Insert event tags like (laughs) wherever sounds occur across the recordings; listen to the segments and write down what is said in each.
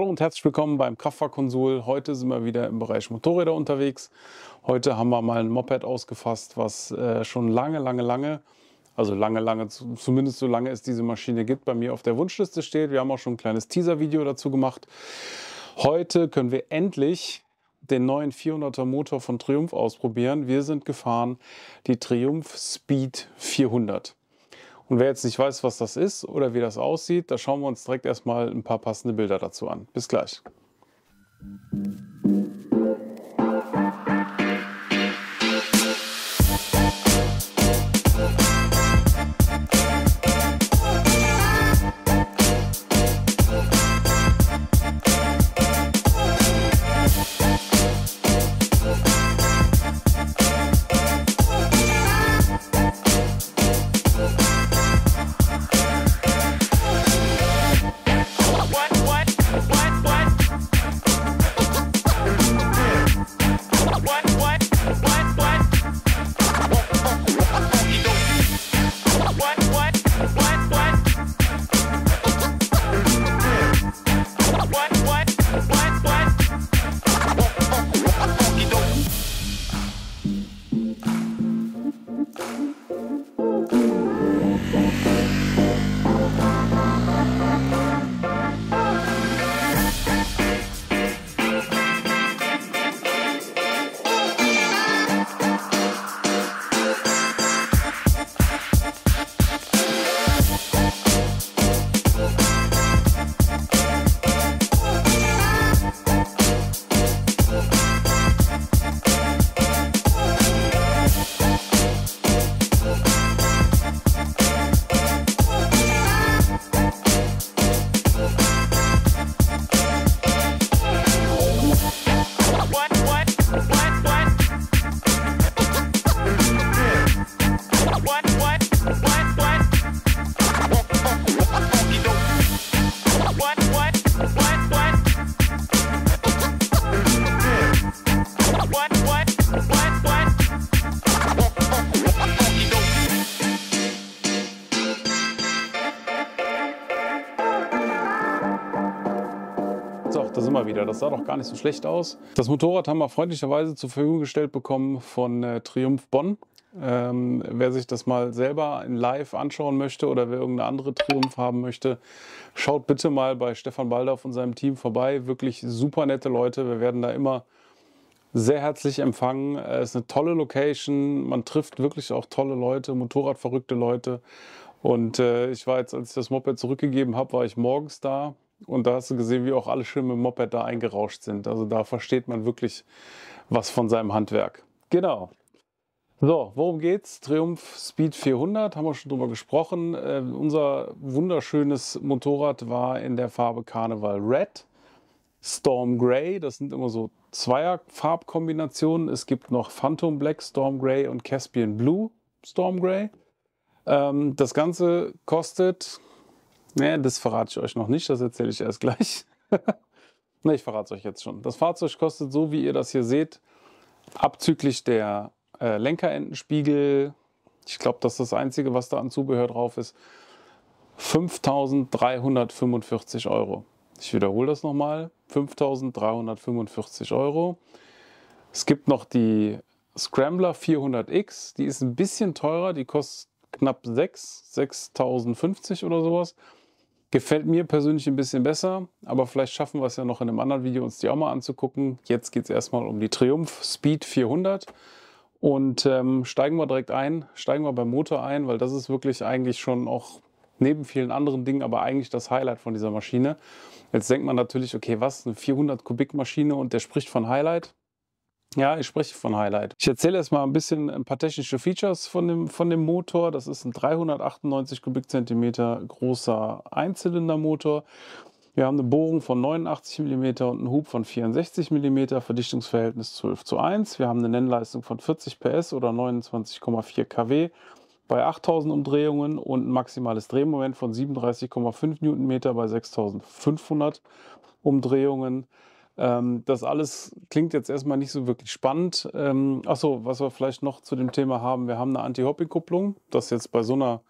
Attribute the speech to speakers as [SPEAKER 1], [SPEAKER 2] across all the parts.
[SPEAKER 1] Hallo und herzlich willkommen beim Kraftfahrkonsul. Heute sind wir wieder im Bereich Motorräder unterwegs. Heute haben wir mal ein Moped ausgefasst, was äh, schon lange, lange, lange, also lange, lange, zumindest so lange es diese Maschine gibt, bei mir auf der Wunschliste steht. Wir haben auch schon ein kleines Teaser-Video dazu gemacht. Heute können wir endlich den neuen 400er Motor von Triumph ausprobieren. Wir sind gefahren die Triumph Speed 400. Und wer jetzt nicht weiß, was das ist oder wie das aussieht, da schauen wir uns direkt erstmal ein paar passende Bilder dazu an. Bis gleich. Das sah doch gar nicht so schlecht aus. Das Motorrad haben wir freundlicherweise zur Verfügung gestellt bekommen von äh, Triumph Bonn. Ähm, wer sich das mal selber in live anschauen möchte oder wer irgendeine andere Triumph haben möchte, schaut bitte mal bei Stefan Baldauf und seinem Team vorbei. Wirklich super nette Leute. Wir werden da immer sehr herzlich empfangen. Es äh, ist eine tolle Location. Man trifft wirklich auch tolle Leute, Motorradverrückte Leute. Und äh, ich war jetzt, als ich das Moped zurückgegeben habe, war ich morgens da. Und da hast du gesehen, wie auch alle schön mit dem Moped da eingerauscht sind. Also da versteht man wirklich was von seinem Handwerk. Genau. So, worum geht's? Triumph Speed 400, haben wir schon drüber gesprochen. Äh, unser wunderschönes Motorrad war in der Farbe Karneval Red, Storm Grey, das sind immer so zweier Farbkombinationen. Es gibt noch Phantom Black, Storm Grey und Caspian Blue, Storm Grey. Ähm, das Ganze kostet Nee, das verrate ich euch noch nicht, das erzähle ich erst gleich. (laughs) ne, ich verrate es euch jetzt schon. Das Fahrzeug kostet so, wie ihr das hier seht, abzüglich der äh, Lenkerendenspiegel, ich glaube, das ist das Einzige, was da an Zubehör drauf ist, 5345 Euro. Ich wiederhole das nochmal, 5345 Euro. Es gibt noch die Scrambler 400X, die ist ein bisschen teurer, die kostet knapp 6, 6050 oder sowas. Gefällt mir persönlich ein bisschen besser, aber vielleicht schaffen wir es ja noch in einem anderen Video, uns die auch mal anzugucken. Jetzt geht es erstmal um die Triumph Speed 400 und ähm, steigen wir direkt ein, steigen wir beim Motor ein, weil das ist wirklich eigentlich schon auch neben vielen anderen Dingen, aber eigentlich das Highlight von dieser Maschine. Jetzt denkt man natürlich, okay, was, eine 400 Kubik Maschine und der spricht von Highlight. Ja, ich spreche von Highlight. Ich erzähle erstmal ein bisschen ein paar technische Features von dem, von dem Motor. Das ist ein 398 Kubikzentimeter großer Einzylindermotor. Wir haben eine Bohrung von 89 mm und einen Hub von 64 mm, Verdichtungsverhältnis 12 zu 1. Wir haben eine Nennleistung von 40 PS oder 29,4 kW bei 8000 Umdrehungen und ein maximales Drehmoment von 37,5 Newtonmeter bei 6500 Umdrehungen. Ähm, das alles klingt jetzt erstmal nicht so wirklich spannend. Ähm, Achso, was wir vielleicht noch zu dem Thema haben, wir haben eine Anti-Hopping-Kupplung. Das ist jetzt bei so einer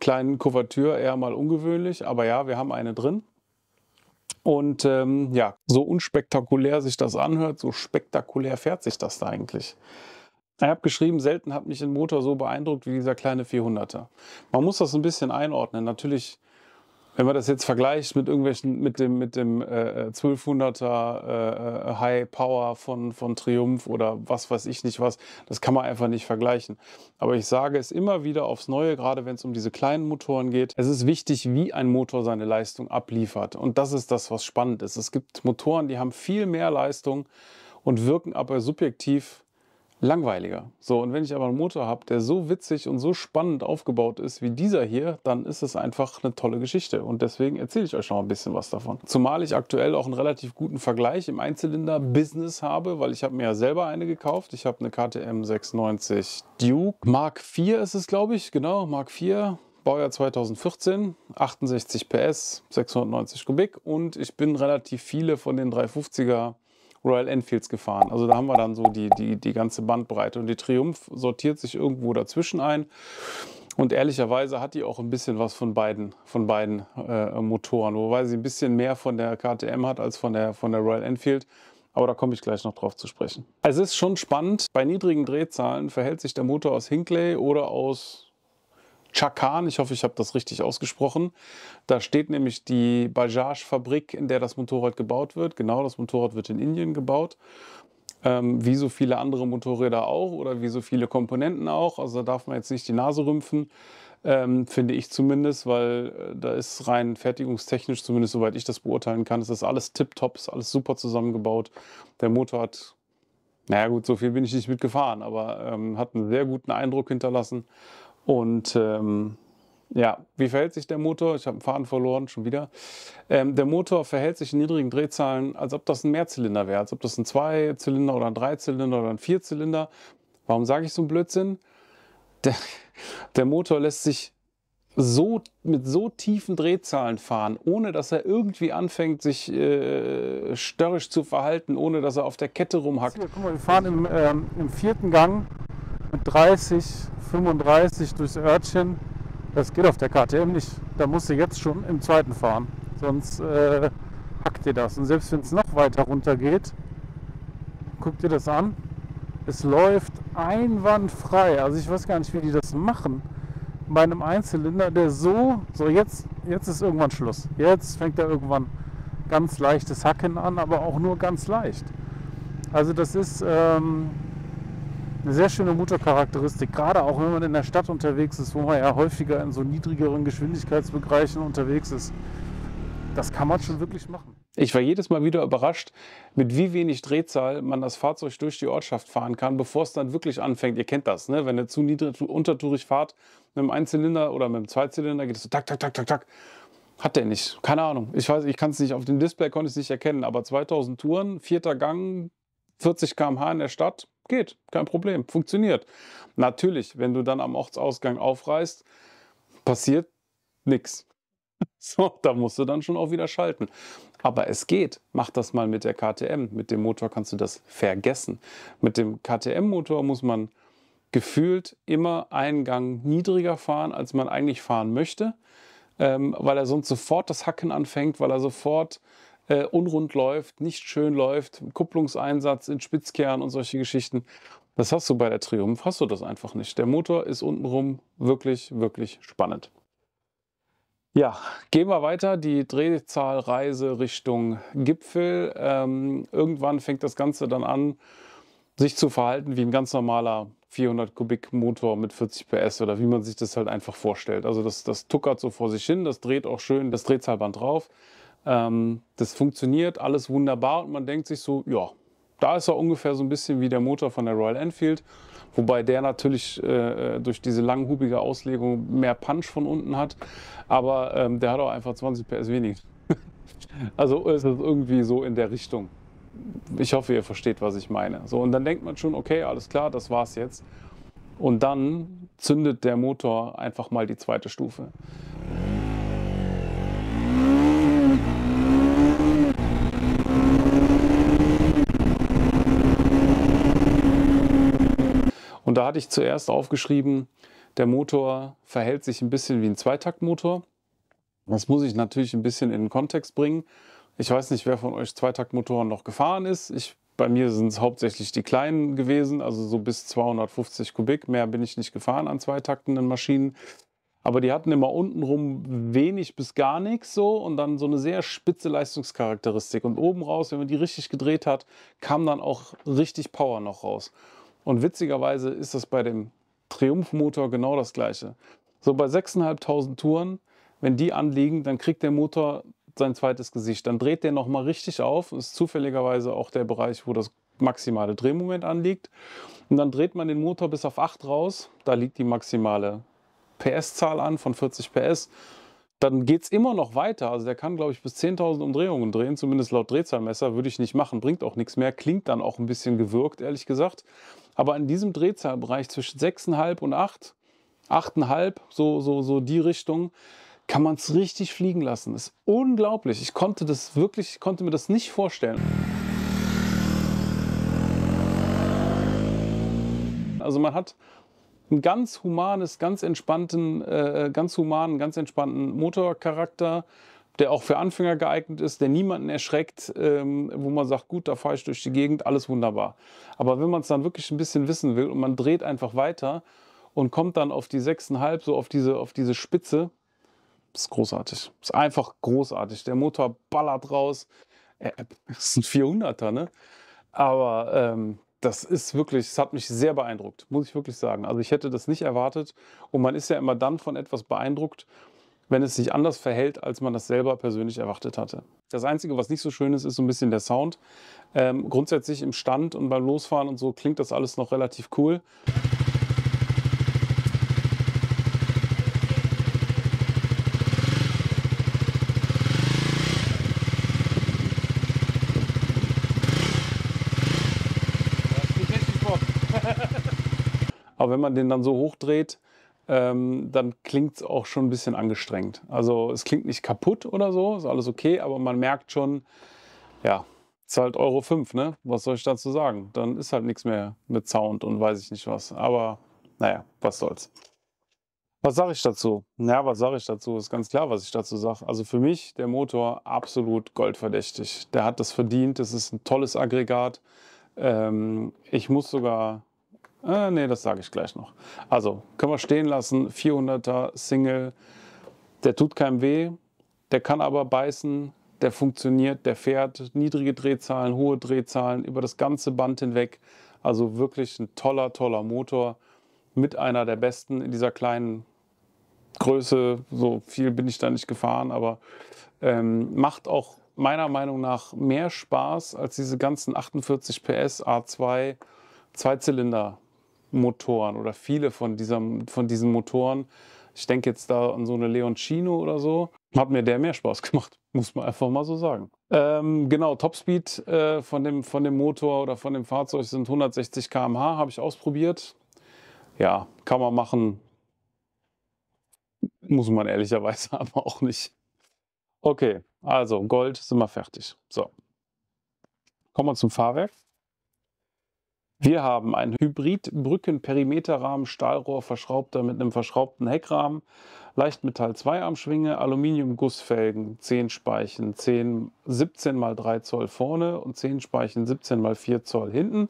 [SPEAKER 1] kleinen Kuvertür eher mal ungewöhnlich, aber ja, wir haben eine drin. Und ähm, ja, so unspektakulär sich das anhört, so spektakulär fährt sich das da eigentlich. Ich habe geschrieben, selten hat mich ein Motor so beeindruckt wie dieser kleine 400er. Man muss das ein bisschen einordnen. Natürlich wenn man das jetzt vergleicht mit irgendwelchen, mit dem, mit dem äh, 1200er äh, äh, äh, High Power von, von Triumph oder was weiß ich nicht was, das kann man einfach nicht vergleichen. Aber ich sage es immer wieder aufs Neue, gerade wenn es um diese kleinen Motoren geht. Es ist wichtig, wie ein Motor seine Leistung abliefert. Und das ist das, was spannend ist. Es gibt Motoren, die haben viel mehr Leistung und wirken aber subjektiv langweiliger. So, und wenn ich aber einen Motor habe, der so witzig und so spannend aufgebaut ist wie dieser hier, dann ist es einfach eine tolle Geschichte. Und deswegen erzähle ich euch noch ein bisschen was davon. Zumal ich aktuell auch einen relativ guten Vergleich im Einzylinder-Business habe, weil ich habe mir ja selber eine gekauft. Ich habe eine KTM 96 Duke. Mark 4 ist es, glaube ich, genau, Mark 4. Baujahr 2014, 68 PS, 690 Kubik und ich bin relativ viele von den 350er Royal Enfields gefahren. Also da haben wir dann so die, die, die ganze Bandbreite. Und die Triumph sortiert sich irgendwo dazwischen ein. Und ehrlicherweise hat die auch ein bisschen was von beiden, von beiden äh, Motoren, wobei sie ein bisschen mehr von der KTM hat als von der, von der Royal Enfield. Aber da komme ich gleich noch drauf zu sprechen. Es ist schon spannend, bei niedrigen Drehzahlen verhält sich der Motor aus Hinkley oder aus Chakan, ich hoffe, ich habe das richtig ausgesprochen. Da steht nämlich die Bajaj-Fabrik, in der das Motorrad gebaut wird. Genau, das Motorrad wird in Indien gebaut. Ähm, wie so viele andere Motorräder auch oder wie so viele Komponenten auch. Also da darf man jetzt nicht die Nase rümpfen, ähm, finde ich zumindest, weil äh, da ist rein fertigungstechnisch, zumindest soweit ich das beurteilen kann, ist das alles tipptopp, ist alles super zusammengebaut. Der Motor hat, naja gut, so viel bin ich nicht mitgefahren, aber ähm, hat einen sehr guten Eindruck hinterlassen. Und ähm, ja, wie verhält sich der Motor? Ich habe einen Faden verloren, schon wieder. Ähm, der Motor verhält sich in niedrigen Drehzahlen, als ob das ein Mehrzylinder wäre, als ob das ein Zweizylinder oder ein Dreizylinder oder ein Vierzylinder. Warum sage ich so einen Blödsinn? Der, der Motor lässt sich so mit so tiefen Drehzahlen fahren, ohne dass er irgendwie anfängt, sich äh, störrisch zu verhalten, ohne dass er auf der Kette rumhackt. guck mal, wir fahren im, ähm, im vierten Gang 30, 35 durchs Örtchen. Das geht auf der KTM nicht. Da musst du jetzt schon im zweiten fahren. Sonst äh, hackt dir das. Und selbst wenn es noch weiter runter geht, guck dir das an. Es läuft einwandfrei. Also ich weiß gar nicht, wie die das machen. Bei einem Einzylinder, der so, so jetzt, jetzt ist irgendwann Schluss. Jetzt fängt er irgendwann ganz leichtes Hacken an, aber auch nur ganz leicht. Also das ist ähm, eine sehr schöne Motorcharakteristik, gerade auch wenn man in der Stadt unterwegs ist, wo man ja häufiger in so niedrigeren Geschwindigkeitsbereichen unterwegs ist. Das kann man schon wirklich machen. Ich war jedes Mal wieder überrascht, mit wie wenig Drehzahl man das Fahrzeug durch die Ortschaft fahren kann, bevor es dann wirklich anfängt. Ihr kennt das, ne? wenn ihr zu niedrig, untertourig fahrt, mit einem Einzylinder oder mit einem Zweizylinder geht es so tak, tak, tak, tak, tak. Hat der nicht. Keine Ahnung. Ich weiß, ich kann es nicht. Auf dem Display konnte ich es nicht erkennen. Aber 2000 Touren, vierter Gang, 40 km/h in der Stadt, Geht, kein Problem, funktioniert. Natürlich, wenn du dann am Ortsausgang aufreißt, passiert nichts. (laughs) So, da musst du dann schon auch wieder schalten. Aber es geht. Mach das mal mit der KTM. Mit dem Motor kannst du das vergessen. Mit dem KTM-Motor muss man gefühlt immer einen Gang niedriger fahren, als man eigentlich fahren möchte, ähm, weil er sonst sofort das Hacken anfängt, weil er sofort äh, unrund läuft, nicht schön läuft, Kupplungseinsatz in Spitzkern und solche Geschichten. Das hast du bei der Triumph, hast du das einfach nicht. Der Motor ist untenrum wirklich, wirklich spannend. Ja, gehen wir weiter. Die Drehzahlreise Richtung Gipfel. Ähm, irgendwann fängt das Ganze dann an, sich zu verhalten wie ein ganz normaler 400 Kubik Motor mit 40 PS oder wie man sich das halt einfach vorstellt. Also das, das tuckert so vor sich hin, das dreht auch schön das Drehzahlband drauf. Ähm, das funktioniert alles wunderbar und man denkt sich so, ja, da ist er ungefähr so ein bisschen wie der Motor von der Royal Enfield, wobei der natürlich äh, äh durch diese langhubige Auslegung mehr Punch von unten hat, aber ähm, der hat auch einfach 20 PS weniger. (laughs) also ist es irgendwie so in der Richtung. Ich hoffe, ihr versteht, was ich meine. So, und dann denkt man schon, okay, alles klar, das war's jetzt. Und dann zündet der Motor einfach mal die zweite Stufe. Und da hatte ich zuerst aufgeschrieben, der Motor verhält sich ein bisschen wie ein Zweitaktmotor. Das muss ich natürlich ein bisschen in den Kontext bringen. Ich weiß nicht, wer von euch Zweitaktmotoren noch gefahren ist. Ich, bei mir sind es hauptsächlich die kleinen gewesen, also so bis 250 Kubik. Mehr bin ich nicht gefahren an zweitaktenden Maschinen. Aber die hatten immer untenrum wenig bis gar nichts so und dann so eine sehr spitze Leistungscharakteristik. Und oben raus, wenn man die richtig gedreht hat, kam dann auch richtig Power noch raus. Und witzigerweise ist das bei dem Triumph-Motor genau das gleiche. So bei 6.500 Touren, wenn die anliegen, dann kriegt der Motor sein zweites Gesicht. Dann dreht der nochmal richtig auf. Das Ist zufälligerweise auch der Bereich, wo das maximale Drehmoment anliegt. Und dann dreht man den Motor bis auf 8 raus. Da liegt die maximale PS-Zahl an von 40 PS dann geht es immer noch weiter. Also der kann, glaube ich, bis 10.000 Umdrehungen drehen, zumindest laut Drehzahlmesser, würde ich nicht machen, bringt auch nichts mehr, klingt dann auch ein bisschen gewürgt, ehrlich gesagt. Aber in diesem Drehzahlbereich zwischen 6,5 und 8, 8,5, so, so, so die Richtung, kann man es richtig fliegen lassen. Das Ist unglaublich. Ich konnte das wirklich, konnte mir das nicht vorstellen. Also man hat einen ganz humanes, ganz entspannten, äh, ganz humanen, ganz entspannten Motorcharakter, der auch für Anfänger geeignet ist, der niemanden erschreckt, ähm, wo man sagt, gut, da fahre ich durch die Gegend, alles wunderbar. Aber wenn man es dann wirklich ein bisschen wissen will und man dreht einfach weiter und kommt dann auf die 6,5, so auf diese, auf diese Spitze, ist großartig. Ist einfach großartig. Der Motor ballert raus. Das äh, äh, (laughs) ist ein 400er, ne? Aber ähm, das ist wirklich, es hat mich sehr beeindruckt, muss ich wirklich sagen. Also ich hätte das nicht erwartet und man ist ja immer dann von etwas beeindruckt, wenn es sich anders verhält, als man das selber persönlich erwartet hatte. Das Einzige, was nicht so schön ist, ist so ein bisschen der Sound. Ähm, grundsätzlich im Stand und beim Losfahren und so klingt das alles noch relativ cool. wenn man den dann so hochdreht, ähm, dann klingt es auch schon ein bisschen angestrengt. Also es klingt nicht kaputt oder so, ist alles okay, aber man merkt schon, ja, ist halt Euro 5, ne? Was soll ich dazu sagen? Dann ist halt nichts mehr mit Sound und weiß ich nicht was. Aber naja, was soll's. Was sage ich dazu? Ja, was sage ich dazu? Ist ganz klar, was ich dazu sage. Also für mich der Motor absolut goldverdächtig. Der hat das verdient. Es ist ein tolles Aggregat. Ähm, ich muss sogar äh, nee, das sage ich gleich noch. Also, können wir stehen lassen. 400er Single. Der tut keinem weh. Der kann aber beißen. Der funktioniert. Der fährt niedrige Drehzahlen, hohe Drehzahlen über das ganze Band hinweg. Also wirklich ein toller, toller Motor. Mit einer der besten in dieser kleinen Größe. So viel bin ich da nicht gefahren, aber ähm, macht auch meiner Meinung nach mehr Spaß als diese ganzen 48 PS A2 Zweizylinder Motoren oder viele von, dieser, von diesen Motoren. Ich denke jetzt da an so eine Leoncino oder so. Hat mir der mehr Spaß (laughs) gemacht, muss man einfach mal so sagen. Ähm, genau, Topspeed äh, von, dem, von dem Motor oder von dem Fahrzeug sind 160 km/h, habe ich ausprobiert. Ja, kann man machen. Muss man ehrlicherweise (laughs) aber auch nicht. Okay, also Gold sind wir fertig. So. Kommen wir zum Fahrwerk. Wir haben einen Hybrid-Brücken-Perimeterrahmen, Stahlrohr verschraubter mit einem verschraubten Heckrahmen, Leichtmetall Armschwinge, Aluminium-Gussfelgen, 10 Speichen, 10, 17 x 3 Zoll vorne und 10 Speichen 17 x 4 Zoll hinten.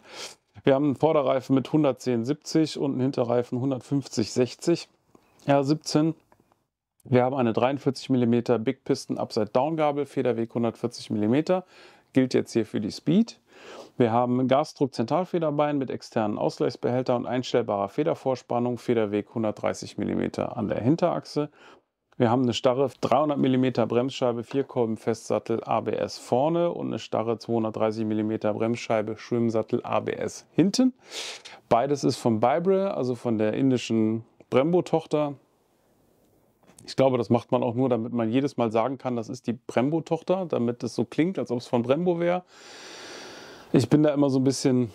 [SPEAKER 1] Wir haben einen Vorderreifen mit 110,70 und einen Hinterreifen 150,60 R17. Wir haben eine 43 mm Big Piston Upside Down Gabel, Federweg 140 mm, gilt jetzt hier für die Speed. Wir haben Gasdruck-Zentralfederbein mit externen Ausgleichsbehälter und einstellbarer Federvorspannung, Federweg 130 mm an der Hinterachse. Wir haben eine starre 300 mm Bremsscheibe, Vierkolben-Festsattel ABS vorne und eine starre 230 mm Bremsscheibe, Schwimmsattel ABS hinten. Beides ist von Bibre, also von der indischen Brembo-Tochter. Ich glaube, das macht man auch nur, damit man jedes Mal sagen kann, das ist die Brembo-Tochter, damit es so klingt, als ob es von Brembo wäre ich bin da immer so ein bisschen,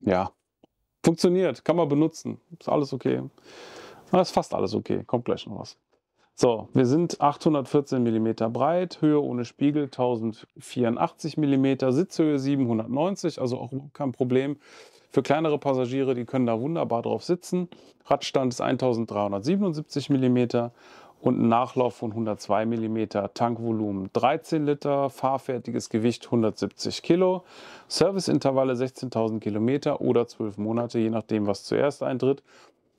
[SPEAKER 1] ja, funktioniert, kann man benutzen, ist alles okay. Na, ah, ist fast alles okay, kommt gleich noch was. So, wir sind 814 mm breit, Höhe ohne Spiegel 1084 mm, Sitzhöhe 790, also auch kein Problem. Für kleinere Passagiere, die können da wunderbar drauf sitzen. Radstand ist 1377 mm und ein Nachlauf von 102 mm, Tankvolumen 13 Liter, fahrfertiges Gewicht 170 Kilo, Serviceintervalle 16.000 Kilometer oder 12 Monate, je nachdem, was zuerst eintritt.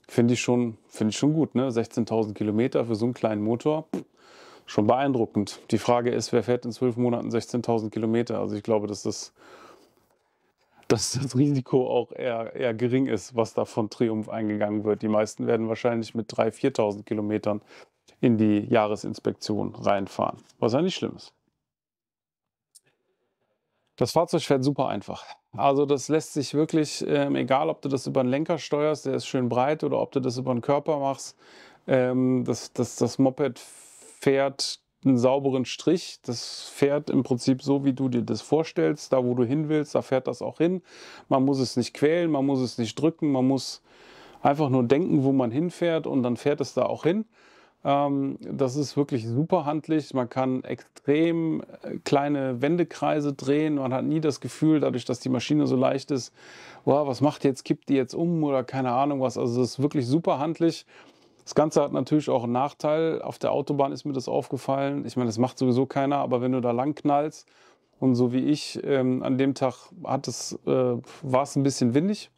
[SPEAKER 1] Finde ich, schon, find ich schon gut, ne? 16.000 Kilometer für so einen kleinen Motor, schon beeindruckend. Die Frage ist, wer fährt in 12 Monaten 16.000 Kilometer? Also ich glaube, dass das dass das Risiko auch eher, eher gering ist, was da von Triumph eingegangen wird. Die meisten werden wahrscheinlich mit 3.000, 4.000 Kilometern in die Jahresinspektion reinfahren, was ja nicht schlimm ist. Das Fahrzeug fährt super einfach. Also das lässt sich wirklich, ähm, egal ob du das über den Lenker steuerst, der ist schön breit, oder ob du das über den Körper machst, ähm, das, das, das Moped fährt einen sauberen Strich. Das fährt im Prinzip so, wie du dir das vorstellst. Da, wo du hin willst, da fährt das auch hin. Man muss es nicht quälen, man muss es nicht drücken, man muss einfach nur denken, wo man hinfährt und dann fährt es da auch hin. Ähm, das ist wirklich super handlich. Man kann extrem äh, kleine Wendekreise drehen. Man hat nie das Gefühl, dadurch, dass die Maschine so leicht ist, wow, was macht jetzt, kippt die jetzt um oder keine Ahnung was. Also es ist wirklich super handlich. Das Ganze hat natürlich auch einen Nachteil. Auf der Autobahn ist mir das aufgefallen. Ich meine, das macht sowieso keiner, aber wenn du da lang knallst und so wie ich, ähm, an dem Tag äh, war es ein bisschen windig.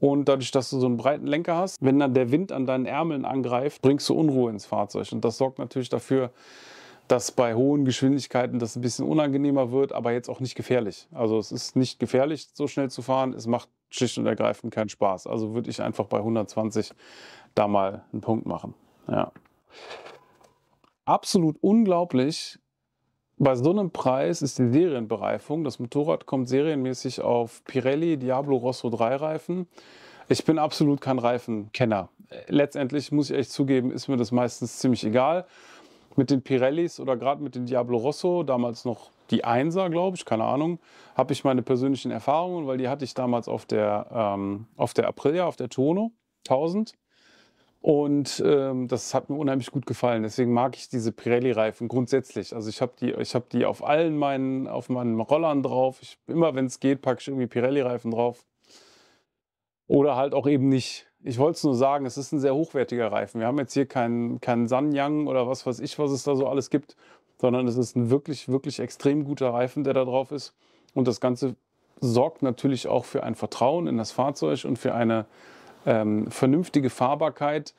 [SPEAKER 1] Und dadurch, dass du so einen breiten Lenker hast, wenn dann der Wind an deinen Ärmeln angreift, bringst du Unruhe ins Fahrzeug. Und das sorgt natürlich dafür, dass bei hohen Geschwindigkeiten das ein bisschen unangenehmer wird, aber jetzt auch nicht gefährlich. Also es ist nicht gefährlich, so schnell zu fahren. Es macht schlicht und ergreifend keinen Spaß. Also würde ich einfach bei 120 da mal einen Punkt machen. Ja. Absolut unglaublich bei so einem Preis ist die Serienbereifung. Das Motorrad kommt serienmäßig auf Pirelli Diablo Rosso 3 Reifen. Ich bin absolut kein Reifenkenner. Letztendlich muss ich echt zugeben, ist mir das meistens ziemlich egal. Mit den Pirellis oder gerade mit den Diablo Rosso, damals noch die Einser, glaube ich, keine Ahnung, habe ich meine persönlichen Erfahrungen, weil die hatte ich damals auf der, ähm, auf der Aprilia, auf der Tono 1000. Und ähm, das hat mir unheimlich gut gefallen. Deswegen mag ich diese Pirelli-Reifen grundsätzlich. Also ich habe die, ich hab die auf allen meinen, auf meinen Rollern drauf. Ich, immer wenn es geht, packe ich irgendwie Pirelli-Reifen drauf. Oder halt auch eben nicht. Ich wollte es nur sagen, es ist ein sehr hochwertiger Reifen. Wir haben jetzt hier keinen, keinen Sanyang oder was weiß ich, was es da so alles gibt, sondern es ist ein wirklich, wirklich extrem guter Reifen, der da drauf ist. Und das Ganze sorgt natürlich auch für ein Vertrauen in das Fahrzeug und für eine ähm, vernünftige Fahrbarkeit.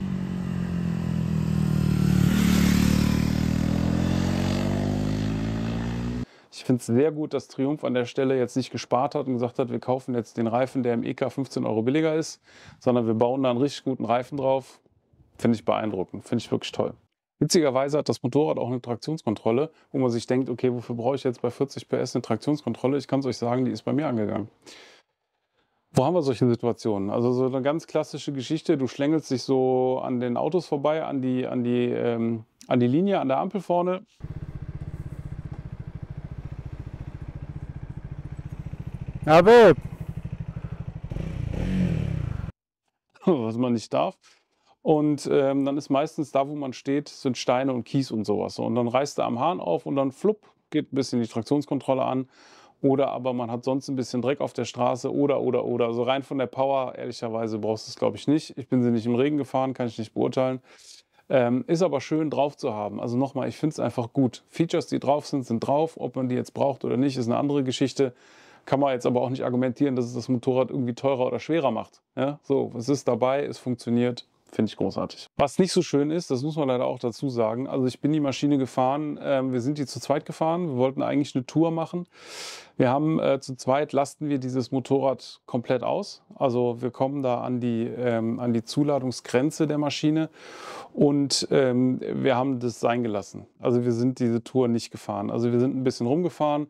[SPEAKER 1] Ich finde es sehr gut, dass Triumph an der Stelle jetzt nicht gespart hat und gesagt hat, wir kaufen jetzt den Reifen, der im EK 15 Euro billiger ist, sondern wir bauen da einen richtig guten Reifen drauf. Finde ich beeindruckend, finde ich wirklich toll. Witzigerweise hat das Motorrad auch eine Traktionskontrolle, wo man sich denkt, okay, wofür brauche ich jetzt bei 40 PS eine Traktionskontrolle? Ich kann es euch sagen, die ist bei mir angegangen. Wo haben wir solche Situationen? Also so eine ganz klassische Geschichte, du schlängelst dich so an den Autos vorbei, an die, an die, ähm, an die Linie, an der Ampel vorne. Na Jawohl. (laughs) Was man nicht darf. Und ähm, dann ist meistens da, wo man steht, sind Steine und Kies und sowas. Und dann reißt er am Hahn auf und dann flupp, geht ein bisschen die Traktionskontrolle an. Oder aber man hat sonst ein bisschen Dreck auf der Straße oder, oder, oder. So also rein von der Power, ehrlicherweise, brauchst du es, glaube ich, nicht. Ich bin sie nicht im Regen gefahren, kann ich nicht beurteilen. Ähm, ist aber schön drauf zu haben. Also nochmal, ich finde es einfach gut. Features, die drauf sind, sind drauf. Ob man die jetzt braucht oder nicht, ist eine andere Geschichte. Kann man jetzt aber auch nicht argumentieren, dass es das Motorrad irgendwie teurer oder schwerer macht. Ja? So, es ist dabei, es funktioniert. Finde ich großartig. Was nicht so schön ist, das muss man leider auch dazu sagen. Also ich bin die Maschine gefahren, ähm, wir sind die zu zweit gefahren, wir wollten eigentlich eine Tour machen. Wir haben äh, zu zweit lasten wir dieses Motorrad komplett aus. Also wir kommen da an die, ähm, an die Zuladungsgrenze der Maschine und ähm, wir haben das sein gelassen. Also wir sind diese Tour nicht gefahren. Also wir sind ein bisschen rumgefahren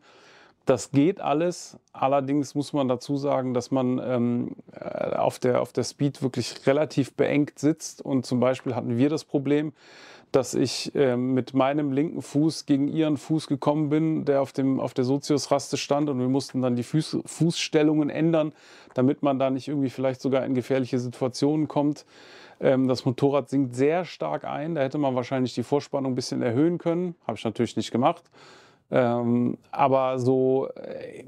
[SPEAKER 1] das geht alles. Allerdings muss man dazu sagen, dass man ähm, äh, auf, der, auf der Speed wirklich relativ beengt sitzt. Und zum Beispiel hatten wir das Problem, dass ich äh, mit meinem linken Fuß gegen ihren Fuß gekommen bin, der auf, dem, auf der Soziusraste stand. Und wir mussten dann die Fuß, Fußstellungen ändern, damit man da nicht irgendwie vielleicht sogar in gefährliche Situationen kommt. Ähm, das Motorrad sinkt sehr stark ein. Da hätte man wahrscheinlich die Vorspannung ein bisschen erhöhen können. Habe ich natürlich nicht gemacht. Ähm, aber so, äh,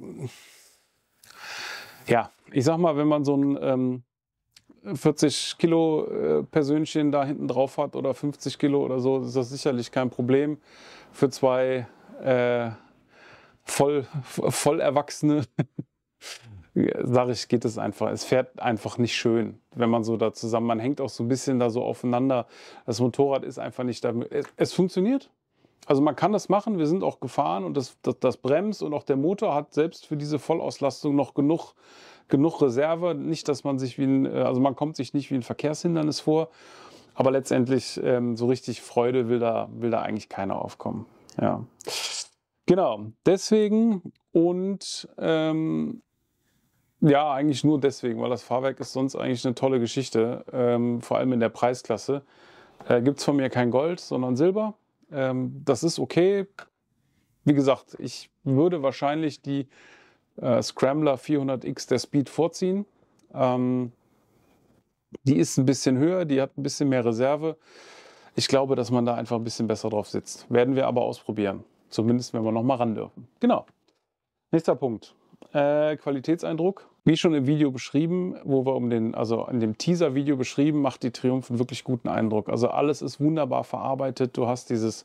[SPEAKER 1] ja, ich sag mal, wenn man so ein ähm, 40 Kilo äh, Persönchen da hinten drauf hat oder 50 Kilo oder so, ist das sicherlich kein Problem für zwei äh, voll, voll Erwachsene. (laughs) sag ich, geht es einfach. Es fährt einfach nicht schön, wenn man so da zusammen, man hängt auch so ein bisschen da so aufeinander. Das Motorrad ist einfach nicht da. Es, es funktioniert, also man kann das machen, wir sind auch gefahren und das, das, das Brems und auch der Motor hat selbst für diese Vollauslastung noch genug, genug Reserve. Nicht, dass man sich wie ein, äh, also man kommt sich nicht wie ein Verkehrshindernis vor, aber letztendlich ähm, so richtig Freude will da, will da eigentlich keiner aufkommen. Ja. Genau, deswegen und ähm, ja, eigentlich nur deswegen, weil das Fahrwerk ist sonst eigentlich eine tolle Geschichte, ähm, vor allem in der Preisklasse. Äh, Gibt es von mir kein Gold, sondern Silber. Ähm, das ist okay. Wie gesagt, ich würde wahrscheinlich die äh, Scrambler 400X der Speed vorziehen. Ähm, die ist ein bisschen höher, die hat ein bisschen mehr Reserve. Ich glaube, dass man da einfach ein bisschen besser drauf sitzt. Werden wir aber ausprobieren. Zumindest, wenn wir nochmal ran dürfen. Genau. Nächster Punkt. Äh, Qualitätseindruck. Wie schon im Video beschrieben, wo wir um den, also in dem Teaser-Video beschrieben, macht die Triumph einen wirklich guten Eindruck. Also alles ist wunderbar verarbeitet. Du hast dieses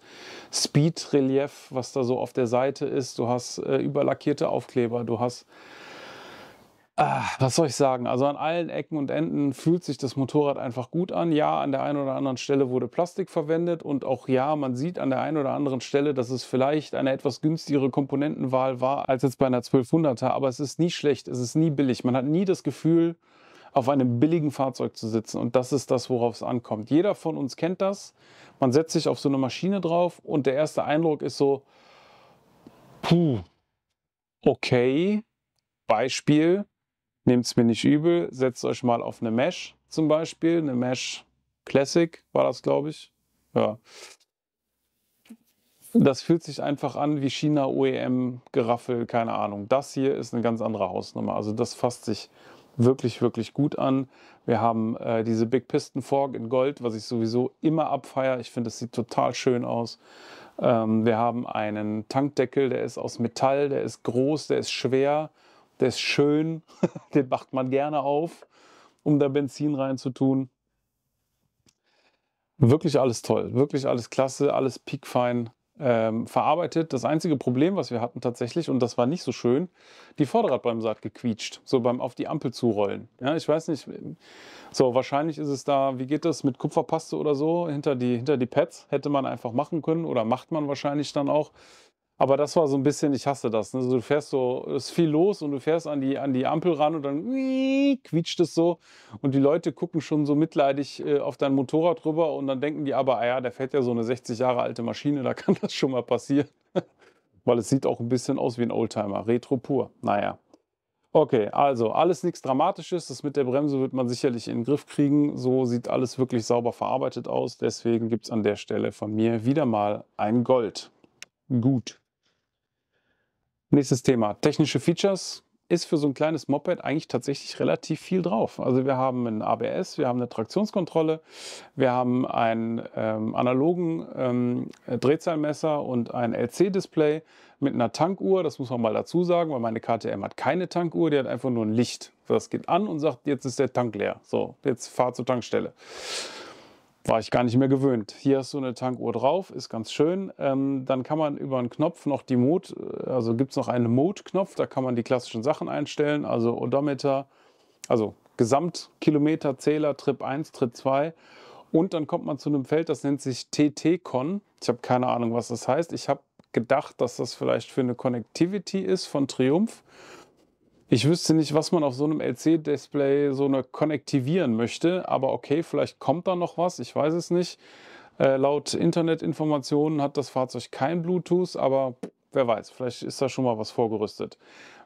[SPEAKER 1] Speed-Relief, was da so auf der Seite ist. Du hast äh, überlackierte Aufkleber. Du hast Ah, was soll ich sagen? Also an allen Ecken und Enden fühlt sich das Motorrad einfach gut an. Ja, an der einen oder anderen Stelle wurde Plastik verwendet und auch ja, man sieht an der einen oder anderen Stelle, dass es vielleicht eine etwas günstigere Komponentenwahl war als jetzt bei einer 1200er, aber es ist nie schlecht, es ist nie billig. Man hat nie das Gefühl, auf einem billigen Fahrzeug zu sitzen und das ist das, worauf es ankommt. Jeder von uns kennt das. Man setzt sich auf so eine Maschine drauf und der erste Eindruck ist so, puh, okay, Beispiel, Nehmt es mir nicht übel, setzt euch mal auf eine Mesh zum Beispiel, eine Mesh Classic war das, glaube ich. Ja. Das fühlt sich einfach an wie China OEM Geraffel, keine Ahnung. Das hier ist eine ganz andere Hausnummer. Also das fasst sich wirklich, wirklich gut an. Wir haben äh, diese Big Piston Fork in Gold, was ich sowieso immer abfeiere. Ich finde, das sieht total schön aus. Ähm, wir haben einen Tankdeckel, der ist aus Metall, der ist groß, der ist schwer. Der ist schön, (laughs) den macht man gerne auf, um da Benzin reinzutun. Wirklich alles toll, wirklich alles klasse, alles piekfein ähm, verarbeitet. Das einzige Problem, was wir hatten tatsächlich, und das war nicht so schön, die Vorderradbremse hat gequietscht, so beim auf die Ampel zurollen. Ja, ich weiß nicht, so wahrscheinlich ist es da, wie geht das, mit Kupferpaste oder so, hinter die, hinter die Pads hätte man einfach machen können oder macht man wahrscheinlich dann auch. Aber das war so ein bisschen, ich hasse das. Ne? Also du fährst so, es ist viel los und du fährst an die, an die Ampel ran und dann quietscht es so. Und die Leute gucken schon so mitleidig äh, auf dein Motorrad rüber und dann denken die aber, ah ja, der fährt ja so eine 60 Jahre alte Maschine, da kann (laughs) das schon mal passieren. (laughs) Weil es sieht auch ein bisschen aus wie ein Oldtimer. Retro pur. Naja. Okay, also alles nichts Dramatisches. Das mit der Bremse wird man sicherlich in den Griff kriegen. So sieht alles wirklich sauber verarbeitet aus. Deswegen gibt es an der Stelle von mir wieder mal ein Gold. Gut. Nächstes Thema. Technische Features ist für so ein kleines Moped eigentlich tatsächlich relativ viel drauf. Also wir haben ein ABS, wir haben eine Traktionskontrolle, wir haben einen ähm, analogen ähm, Drehzahlmesser und ein LC-Display mit einer Tankuhr. Das muss man mal dazu sagen, weil meine KTM hat keine Tankuhr, die hat einfach nur ein Licht. Das geht an und sagt, jetzt ist der Tank leer. So, jetzt fahr zur Tankstelle war ich gar nicht mehr gewöhnt. Hier ist so eine Tankuhr drauf, ist ganz schön. Ähm, dann kann man über einen Knopf noch die Mode, äh, also gibt es noch einen Mode-Knopf, da kann man die klassischen Sachen einstellen, also Odometer, also Gesamtkilometerzähler, Trip 1, Trip 2. Und dann kommt man zu einem Feld, das nennt sich TT-Con. Ich habe keine Ahnung, was das heißt. Ich habe gedacht, dass das vielleicht für eine Connectivity ist von Triumph. Ich wüsste nicht, was man auf so einem LC-Display so eine konnektivieren möchte, aber okay, vielleicht kommt da noch was, ich weiß es nicht. Äh, laut Internetinformationen hat das Fahrzeug kein Bluetooth, aber wer weiß, vielleicht ist da schon mal was vorgerüstet.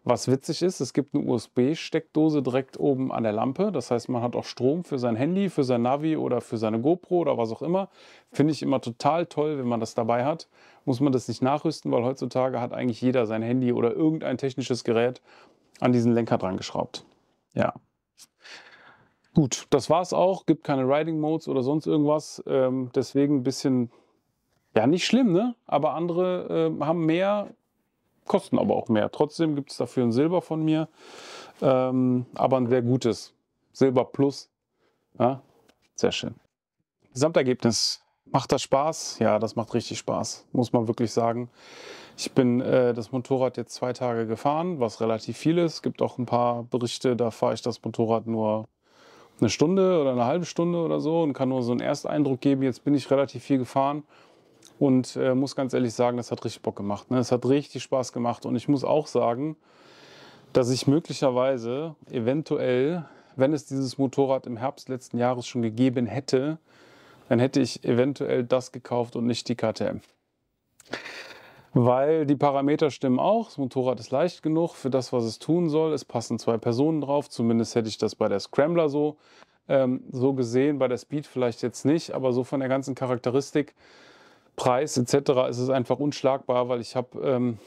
[SPEAKER 1] Was witzig ist, es gibt eine USB-Steckdose direkt oben an der Lampe. Das heißt, man hat auch Strom für sein Handy, für sein Navi oder für seine GoPro oder was auch immer. Finde ich immer total toll, wenn man das dabei hat. Muss man das nicht nachrüsten, weil heutzutage hat eigentlich jeder sein Handy oder irgendein technisches Gerät, an diesen Lenker dran geschraubt. Ja. Gut, das war's auch. Gibt keine Riding Modes oder sonst irgendwas. Ähm, deswegen ein bisschen, ja, nicht schlimm, ne? Aber andere äh, haben mehr, kosten aber auch mehr. Trotzdem gibt es dafür ein Silber von mir, ähm, aber ein sehr gutes. Silber Plus. Ja? Sehr schön. Gesamtergebnis Macht das Spaß? Ja, das macht richtig Spaß, muss man wirklich sagen. Ich bin äh, das Motorrad jetzt zwei Tage gefahren, was relativ viel ist. Es gibt auch ein paar Berichte, da fahre ich das Motorrad nur eine Stunde oder eine halbe Stunde oder so und kann nur so einen Ersteindruck geben. Jetzt bin ich relativ viel gefahren und äh, muss ganz ehrlich sagen, das hat richtig Bock gemacht. Ne? Es ne? hat richtig Spaß gemacht und ich muss auch sagen, dass ich möglicherweise eventuell, wenn es dieses Motorrad im Herbst letzten Jahres schon gegeben hätte, dann hätte ich eventuell das gekauft und nicht die KTM. Weil die Parameter stimmen auch, das Motorrad ist leicht genug für das, was es tun soll. Es passen zwei Personen drauf, zumindest hätte ich das bei der Scrambler so, ähm, so gesehen, bei der Speed vielleicht jetzt nicht, aber so von der ganzen Charakteristik, Preis etc. ist es einfach unschlagbar, weil ich habe ähm,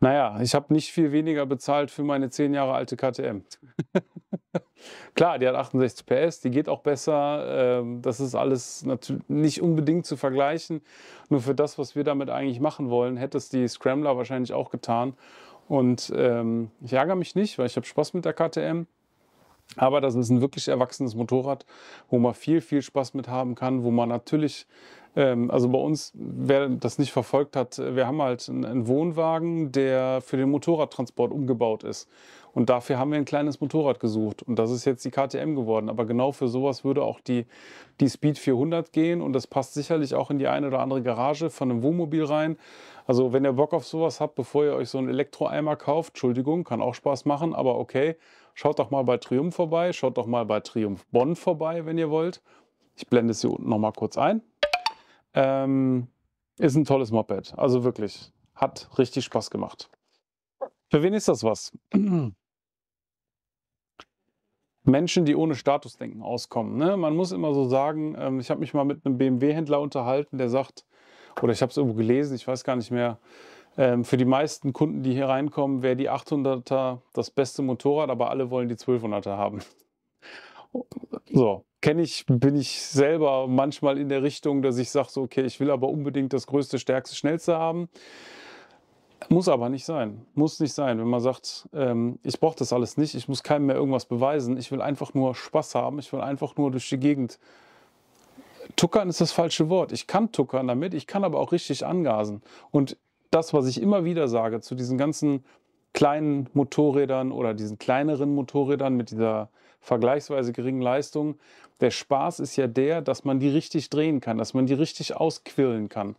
[SPEAKER 1] naja, ich habe nicht viel weniger bezahlt für meine zehn Jahre alte KTM. (laughs) Klar, die hat 68 PS, die geht auch besser. Ähm, das ist alles nicht unbedingt zu vergleichen. Nur für das, was wir damit eigentlich machen wollen, hätte es die Scrambler wahrscheinlich auch getan. Und ähm, ich ärgere mich nicht, weil ich habe Spaß mit der KTM. Aber das ist ein wirklich erwachsenes Motorrad, wo man viel, viel Spaß mit haben kann, wo man natürlich ähm, also bei uns, wer das nicht verfolgt hat, wir haben halt einen Wohnwagen, der für den Motorradtransport umgebaut ist. Und dafür haben wir ein kleines Motorrad gesucht. Und das ist jetzt die KTM geworden. Aber genau für sowas würde auch die, die Speed 400 gehen. Und das passt sicherlich auch in die eine oder andere Garage von einem Wohnmobil rein. Also wenn ihr Bock auf sowas habt, bevor ihr euch so einen Elektroeimer kauft, Entschuldigung, kann auch Spaß machen, aber okay, schaut doch mal bei Triumph vorbei, schaut doch mal bei Triumph Bonn vorbei, wenn ihr wollt. Ich blende es hier unten nochmal kurz ein. Ähm, ist ein tolles Moped. Also wirklich. Hat richtig Spaß gemacht. Für wen ist das was? (clears throat) Menschen, die ohne Statusdenken auskommen. Ne? Man muss immer so sagen, ähm, ich habe mich mal mit einem BMW-Händler unterhalten, der sagt, oder ich habe es irgendwo gelesen, ich weiß gar nicht mehr, ähm, für die meisten Kunden, die hier reinkommen, wäre die 800er das beste Motorrad, aber alle wollen die 1200er haben. So, kenne ich, bin ich selber manchmal in der Richtung, dass ich sage, so, okay, ich will aber unbedingt das Größte, Stärkste, Schnellste haben. Muss aber nicht sein. Muss nicht sein. Wenn man sagt, ähm, ich brauche das alles nicht, ich muss keinem mehr irgendwas beweisen, ich will einfach nur Spaß haben, ich will einfach nur durch die Gegend. Tuckern ist das falsche Wort. Ich kann tuckern damit, ich kann aber auch richtig angasen. Und das, was ich immer wieder sage zu diesen ganzen kleinen Motorrädern oder diesen kleineren Motorrädern mit dieser vergleichsweise geringen Leistung. Der Spaß ist ja der, dass man die richtig drehen kann, dass man die richtig ausquillen kann.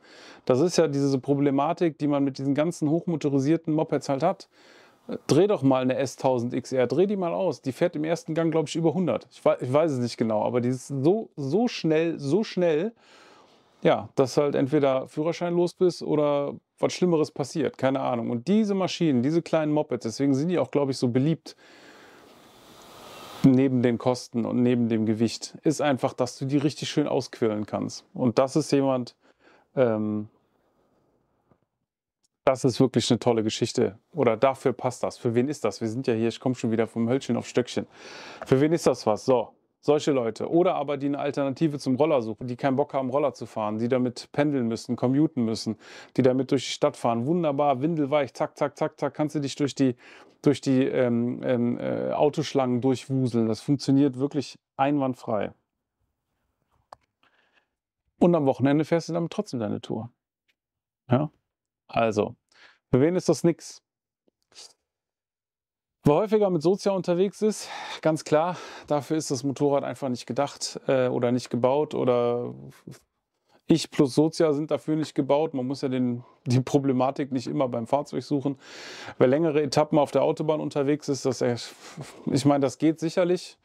[SPEAKER 1] Das ist ja diese Problematik, die man mit diesen ganzen hochmotorisierten Mopeds halt hat. Äh, dreh doch mal eine S1000 XR, dreh die mal aus. Die fährt im ersten Gang, glaube ich, über 100. Ich weiß, ich weiß, es nicht genau, aber die ist so, so schnell, so schnell, ja, dass halt entweder Führerschein los bist oder was Schlimmeres passiert, keine Ahnung. Und diese Maschinen, diese kleinen Mopeds, deswegen sind die auch, glaube ich, so beliebt neben den Kosten und neben dem Gewicht, ist einfach, dass du die richtig schön ausquirlen kannst. Und das ist jemand, ähm, das ist wirklich eine tolle Geschichte. Oder dafür passt das. Für wen ist das? Wir sind ja hier, ich komme schon wieder vom Hölzchen auf Stöckchen. Für wen ist das was? So, solche Leute. Oder aber die eine Alternative zum Roller suchen, die keinen Bock haben, Roller zu fahren, die damit pendeln müssen, commuten müssen, die damit durch die Stadt fahren. Wunderbar, windelweich, zack, zack, zack, zack, kannst du dich durch die, durch die ähm, ähm, äh, Autoschlangen durchwuseln. Das funktioniert wirklich einwandfrei. Und am Wochenende fährst du damit trotzdem deine Tour. Ja? Also, für wen ist das nichts? Wer häufiger mit Sozia unterwegs ist, ganz klar, dafür ist das Motorrad einfach nicht gedacht äh, oder nicht gebaut oder ich plus Sozia sind dafür nicht gebaut. Man muss ja den, die Problematik nicht immer beim Fahrzeug suchen. Wer längere Etappen auf der Autobahn unterwegs ist, das, äh, ich meine, das geht sicherlich.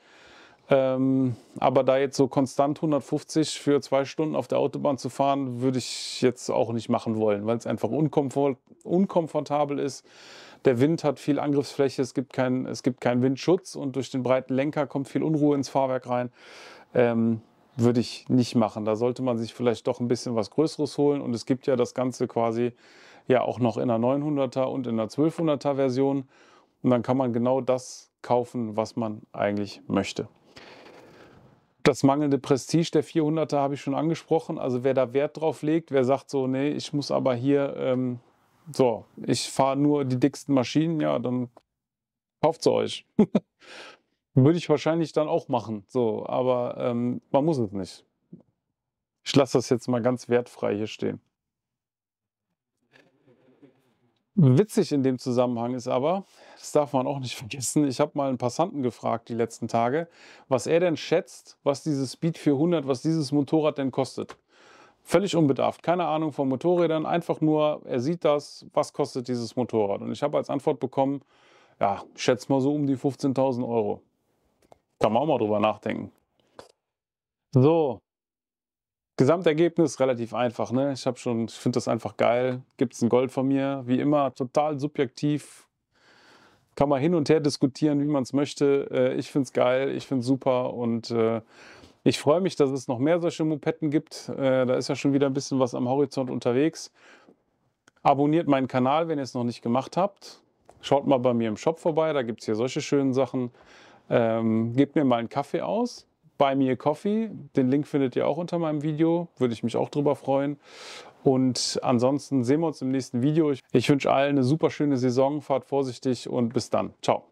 [SPEAKER 1] Ähm, aber da jetzt so konstant 150 für zwei Stunden auf der Autobahn zu fahren, würde ich jetzt auch nicht machen wollen, weil es einfach unkomfort unkomfortabel ist. Der Wind hat viel Angriffsfläche, es gibt, kein, es gibt keinen Windschutz und durch den breiten Lenker kommt viel Unruhe ins Fahrwerk rein. Ähm, würde ich nicht machen. Da sollte man sich vielleicht doch ein bisschen was Größeres holen. Und es gibt ja das Ganze quasi ja auch noch in der 900er und in der 1200er Version. Und dann kann man genau das kaufen, was man eigentlich möchte. Das mangelnde Prestige der 400er habe ich schon angesprochen. Also wer da Wert drauf legt, wer sagt so, nee, ich muss aber hier, ähm, so, ich fahre nur die dicksten Maschinen, ja, dann kauft sie euch. (laughs) Würde ich wahrscheinlich dann auch machen, so, aber ähm, man muss es nicht. Ich lasse das jetzt mal ganz wertfrei hier stehen. Witzig in dem Zusammenhang ist aber, das darf man auch nicht (laughs) vergessen, ich habe mal einen Passanten gefragt die letzten Tage, was er denn schätzt, was dieses Speed 400, was dieses Motorrad denn kostet. Völlig unbedarft, keine Ahnung von Motorrädern, einfach nur, er sieht das, was kostet dieses Motorrad. Und ich habe als Antwort bekommen, ja, ich schätze mal so um die 15.000 Euro. Kann man auch mal drüber nachdenken. So, Gesamtergebnis relativ einfach. Ne? Ich habe schon, ich finde das einfach geil. Gibt es ein Gold von mir? Wie immer, total subjektiv. Kann man hin und her diskutieren, wie man es möchte. Äh, ich finde es geil, ich finde es super und äh, ich freue mich, dass es noch mehr solche Mopetten gibt. Äh, da ist ja schon wieder ein bisschen was am Horizont unterwegs. Abonniert meinen Kanal, wenn ihr es noch nicht gemacht habt. Schaut mal bei mir im Shop vorbei, da gibt es hier solche schönen Sachen. Ähm, gebt mir mal einen Kaffee aus Buy Me a Coffee. Den Link findet ihr auch unter meinem Video. Würde ich mich auch drüber freuen. Und ansonsten sehen wir uns im nächsten Video. Ich wünsche allen eine super schöne Saison. Fahrt vorsichtig und bis dann. Ciao.